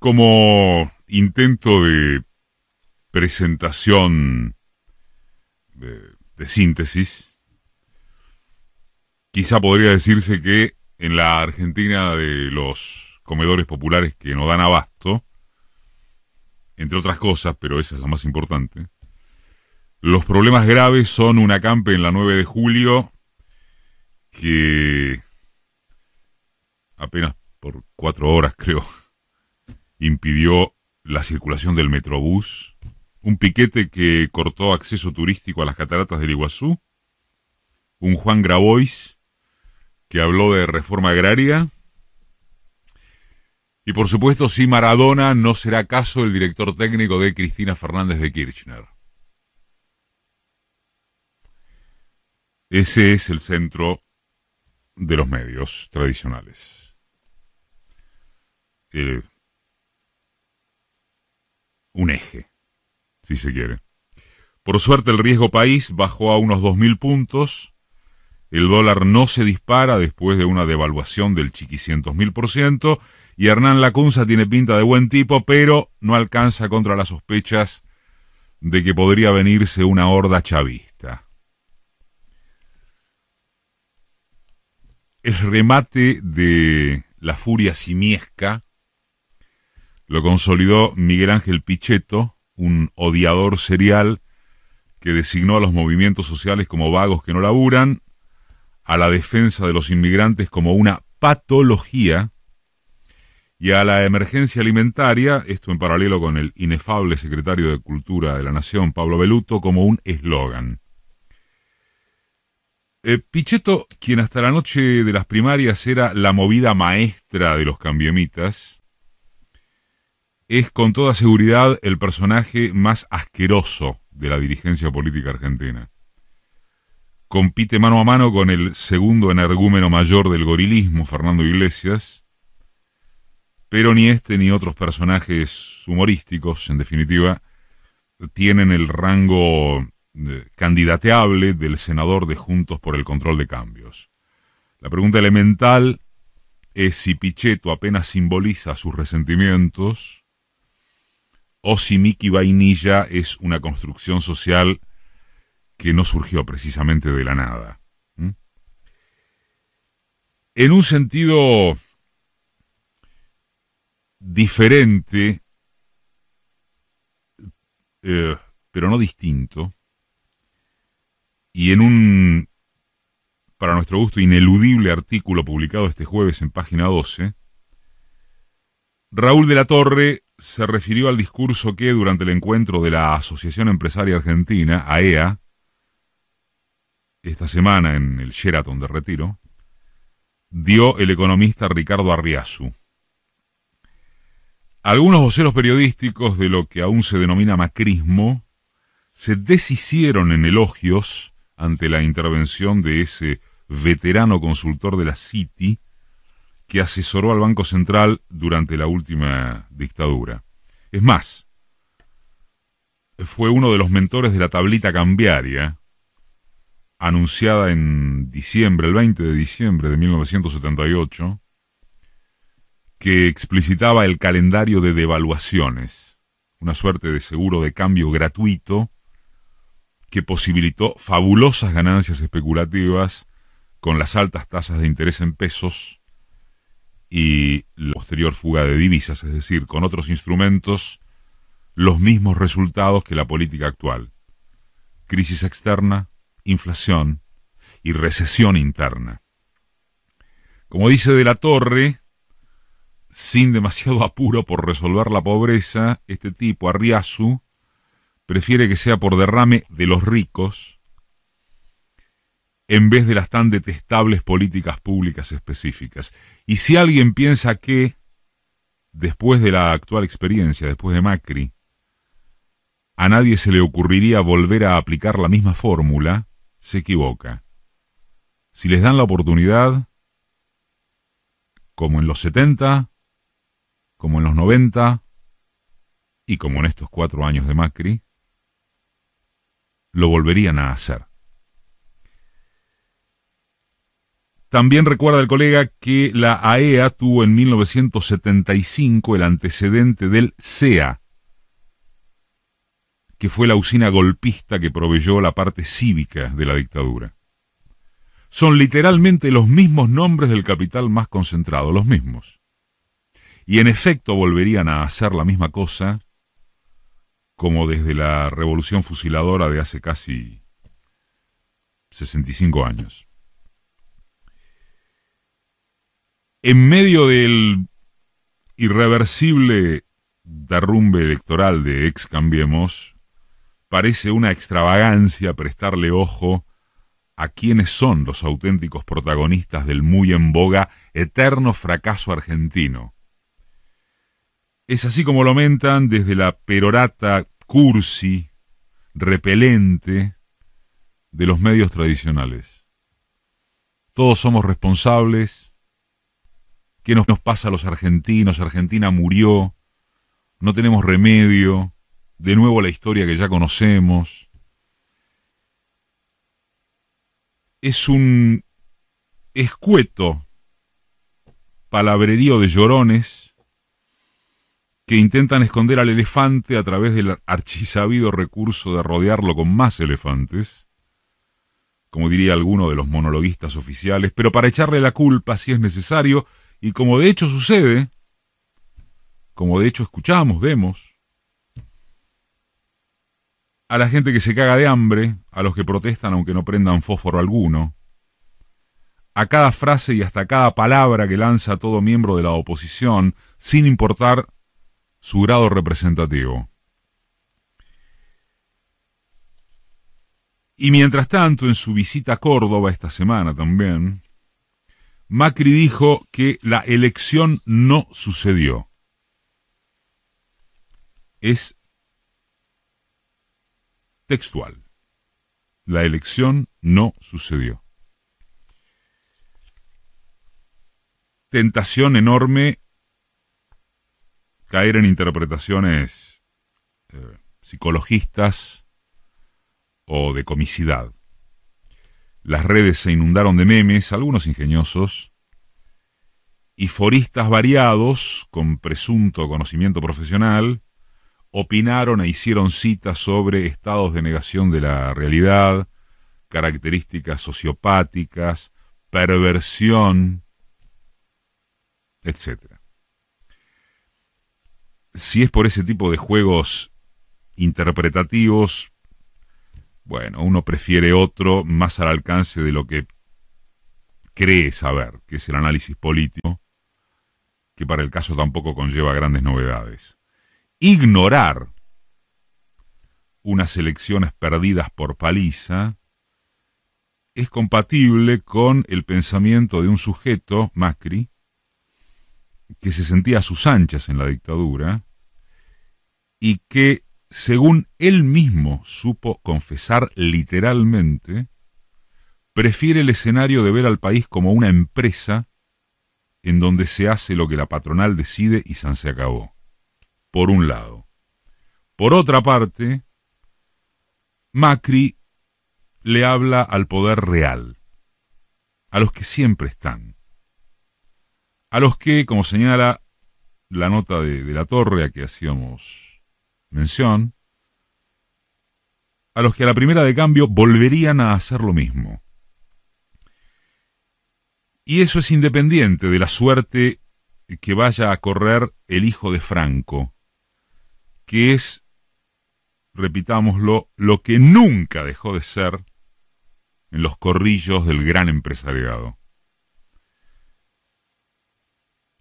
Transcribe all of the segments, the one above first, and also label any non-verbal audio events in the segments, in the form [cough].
como intento de presentación de, síntesis, quizá podría decirse que en la Argentina de los comedores populares que no dan abasto, entre otras cosas, pero esa es la más importante, los problemas graves son un acampe en la 9 de julio que apenas por cuatro horas creo impidió la circulación del metrobús, un piquete que cortó acceso turístico a las cataratas del Iguazú, un Juan Grabois que habló de reforma agraria, y por supuesto, si Maradona no será caso el director técnico de Cristina Fernández de Kirchner. Ese es el centro de los medios tradicionales. Eh, un eje, si se quiere. Por suerte el riesgo país bajó a unos 2.000 puntos, el dólar no se dispara después de una devaluación del chiquicientos mil por ciento, y Hernán Lacunza tiene pinta de buen tipo, pero no alcanza contra las sospechas de que podría venirse una horda chavista. El remate de la furia simiesca lo consolidó Miguel Ángel Pichetto, un odiador serial que designó a los movimientos sociales como vagos que no laburan, a la defensa de los inmigrantes como una patología y a la emergencia alimentaria, esto en paralelo con el inefable secretario de Cultura de la Nación, Pablo Beluto, como un eslogan. Eh, Pichetto, quien hasta la noche de las primarias era la movida maestra de los cambiemitas, es con toda seguridad el personaje más asqueroso de la dirigencia política argentina. Compite mano a mano con el segundo energúmeno mayor del gorilismo, Fernando Iglesias, pero ni este ni otros personajes humorísticos, en definitiva, tienen el rango eh, candidateable del senador de Juntos por el Control de Cambios. La pregunta elemental es si Pichetto apenas simboliza sus resentimientos, Mickey Vainilla es una construcción social que no surgió precisamente de la nada. En un sentido diferente, eh, pero no distinto, y en un, para nuestro gusto, ineludible artículo publicado este jueves en página 12, Raúl de la Torre se refirió al discurso que durante el encuentro de la Asociación Empresaria Argentina, AEA, e esta semana en el Sheraton de Retiro, dio el economista Ricardo Arriazu. Algunos voceros periodísticos de lo que aún se denomina macrismo se deshicieron en elogios ante la intervención de ese veterano consultor de la City, que asesoró al Banco Central durante la última dictadura. Es más, fue uno de los mentores de la tablita cambiaria anunciada en diciembre, el 20 de diciembre de 1978, que explicitaba el calendario de devaluaciones, una suerte de seguro de cambio gratuito que posibilitó fabulosas ganancias especulativas con las altas tasas de interés en pesos y la posterior fuga de divisas, es decir, con otros instrumentos, los mismos resultados que la política actual. Crisis externa, inflación y recesión interna. Como dice de la Torre, sin demasiado apuro por resolver la pobreza, este tipo, Arriazu, prefiere que sea por derrame de los ricos en vez de las tan detestables políticas públicas específicas. Y si alguien piensa que, después de la actual experiencia, después de Macri, a nadie se le ocurriría volver a aplicar la misma fórmula, se equivoca. Si les dan la oportunidad, como en los 70, como en los 90 y como en estos cuatro años de Macri, lo volverían a hacer. También recuerda el colega que la AEA e tuvo en 1975 el antecedente del CEA, que fue la usina golpista que proveyó la parte cívica de la dictadura. Son literalmente los mismos nombres del capital más concentrado, los mismos. Y en efecto volverían a hacer la misma cosa como desde la revolución fusiladora de hace casi 65 años. en medio del irreversible derrumbe electoral de ex Cambiemos, parece una extravagancia prestarle ojo a quienes son los auténticos protagonistas del muy en boga eterno fracaso argentino. Es así como lo mentan desde la perorata cursi, repelente, de los medios tradicionales. Todos somos responsables, ¿Qué nos, pasa a los argentinos? Argentina murió, no tenemos remedio, de nuevo la historia que ya conocemos. Es un escueto palabrerío de llorones que intentan esconder al elefante a través del archisabido recurso de rodearlo con más elefantes, como diría alguno de los monologuistas oficiales, pero para echarle la culpa, si es necesario, y como de hecho sucede, como de hecho escuchamos, vemos, a la gente que se caga de hambre, a los que protestan aunque no prendan fósforo alguno, a cada frase y hasta cada palabra que lanza todo miembro de la oposición, sin importar su grado representativo. Y mientras tanto, en su visita a Córdoba esta semana también, Macri dijo que la elección no sucedió. Es textual. La elección no sucedió. Tentación enorme caer en interpretaciones eh, psicologistas o de comicidad. Las redes se inundaron de memes, algunos ingeniosos, y foristas variados, con presunto conocimiento profesional, opinaron e hicieron citas sobre estados de negación de la realidad, características sociopáticas, perversión, etc. Si es por ese tipo de juegos interpretativos, bueno, uno prefiere otro más al alcance de lo que cree saber, que es el análisis político, que para el caso tampoco conlleva grandes novedades. Ignorar unas elecciones perdidas por paliza es compatible con el pensamiento de un sujeto, Macri, que se sentía a sus anchas en la dictadura y que según él mismo supo confesar literalmente, prefiere el escenario de ver al país como una empresa en donde se hace lo que la patronal decide y se acabó. Por un lado. Por otra parte, Macri le habla al poder real, a los que siempre están, a los que, como señala la nota de, de la torre a que hacíamos mención, a los que a la primera de cambio volverían a hacer lo mismo. Y eso es independiente de la suerte que vaya a correr el hijo de Franco, que es, repitámoslo, lo que nunca dejó de ser en los corrillos del gran empresariado.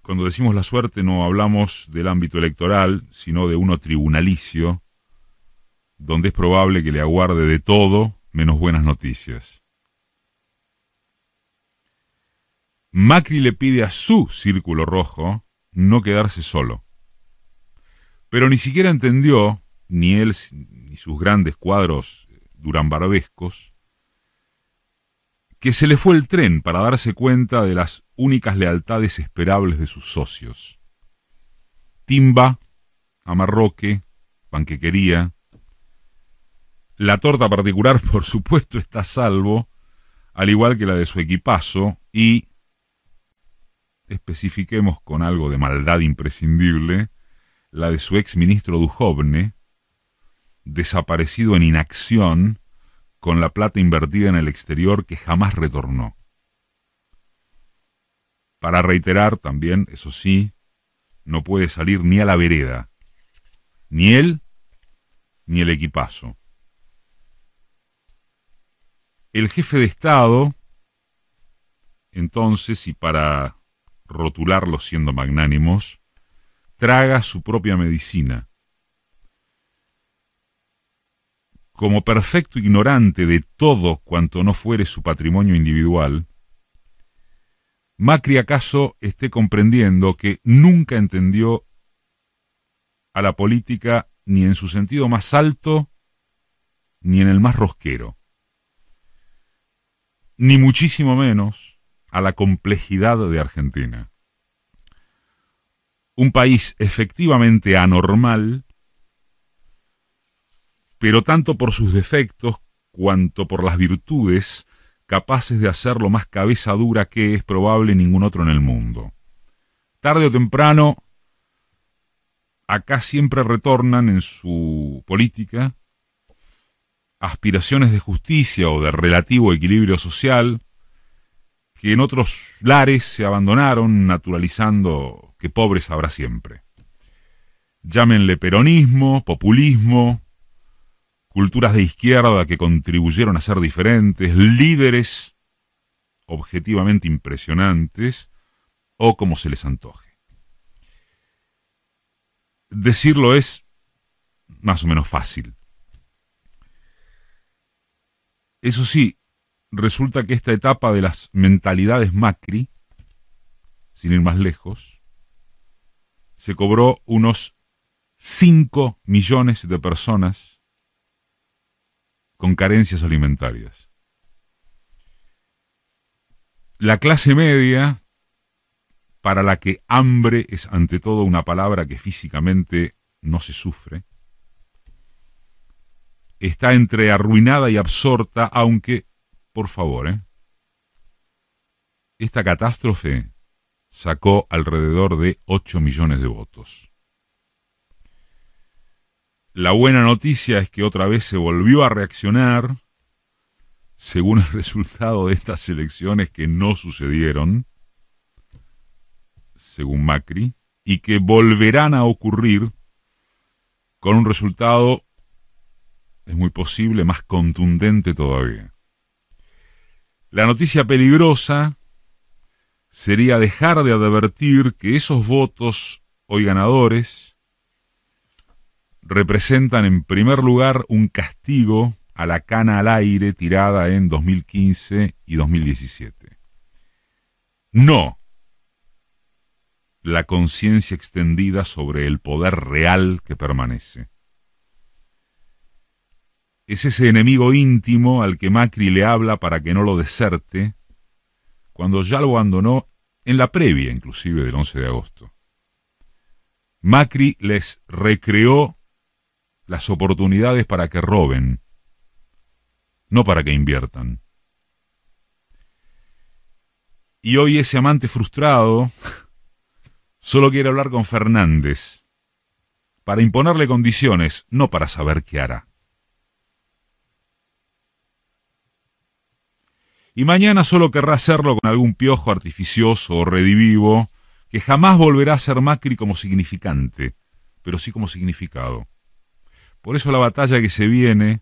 Cuando decimos la suerte no hablamos del ámbito electoral, sino de uno tribunalicio, donde es probable que le aguarde de todo menos buenas noticias. Macri le pide a su círculo rojo no quedarse solo. Pero ni siquiera entendió, ni él ni sus grandes cuadros durambarbescos, que se le fue el tren para darse cuenta de las únicas lealtades esperables de sus socios. Timba, Amarroque, Panquequería. La torta particular, [laughs] por supuesto, está a salvo, al igual que la de su equipazo, y especifiquemos con algo de maldad imprescindible, la de su ex ministro Dujovne, desaparecido en inacción, con la plata invertida en el exterior que jamás retornó. Para reiterar también, eso sí, no puede salir ni a la vereda, ni él, ni el equipazo. El jefe de Estado, entonces, y para rotularlo siendo magnánimos, traga su propia medicina. Como perfecto ignorante de todo cuanto no fuere su patrimonio individual, Macri acaso esté comprendiendo que nunca entendió a la política ni en su sentido más alto ni en el más rosquero, ni muchísimo menos a la complejidad de Argentina. Un país efectivamente anormal, pero tanto por sus defectos cuanto por las virtudes capaces de hacer lo más cabeza dura que es probable ningún otro en el mundo. Tarde o temprano, acá siempre retornan en su política aspiraciones de justicia o de relativo equilibrio social que en otros lares se abandonaron naturalizando que pobres habrá siempre. Llámenle peronismo, populismo, culturas de izquierda que contribuyeron a ser diferentes, líderes objetivamente impresionantes o como se les antoje. Decirlo es más o menos fácil. Eso sí, resulta que esta etapa de las mentalidades Macri, sin ir más lejos, se cobró unos 5 millones de personas con carencias alimentarias. La clase media, para la que hambre es ante todo una palabra que físicamente no se sufre, está entre arruinada y absorta, aunque, por favor, ¿eh? esta catástrofe sacó alrededor de 8 millones de votos. La buena noticia es que otra vez se volvió a reaccionar, según el [laughs] resultado de estas elecciones que no sucedieron, según Macri, y que volverán a ocurrir con un resultado, es muy posible, más contundente todavía. La noticia peligrosa sería dejar de advertir que esos votos hoy ganadores representan en primer lugar un castigo a la cana al aire tirada en 2015 y 2017. No la conciencia extendida sobre el poder real que permanece. Es ese enemigo íntimo al que Macri le habla para que no lo deserte, cuando ya lo abandonó en la previa inclusive del 11 de agosto. Macri les recreó las oportunidades para que roben, no para que inviertan. Y hoy ese amante frustrado solo quiere hablar con Fernández para imponerle condiciones, no para saber qué hará. Y mañana solo querrá hacerlo con algún piojo artificioso o redivivo que jamás volverá a ser Macri como significante, pero sí como significado. Por eso la batalla que se viene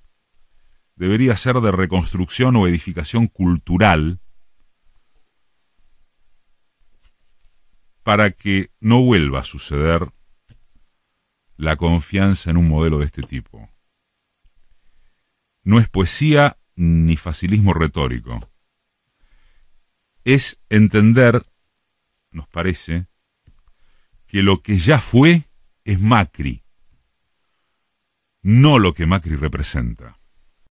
debería ser de reconstrucción o edificación cultural para que no vuelva a suceder la confianza en un modelo de este tipo. No es poesía ni facilismo retórico. Es entender, nos parece, que lo que ya fue es Macri no lo que Macri representa.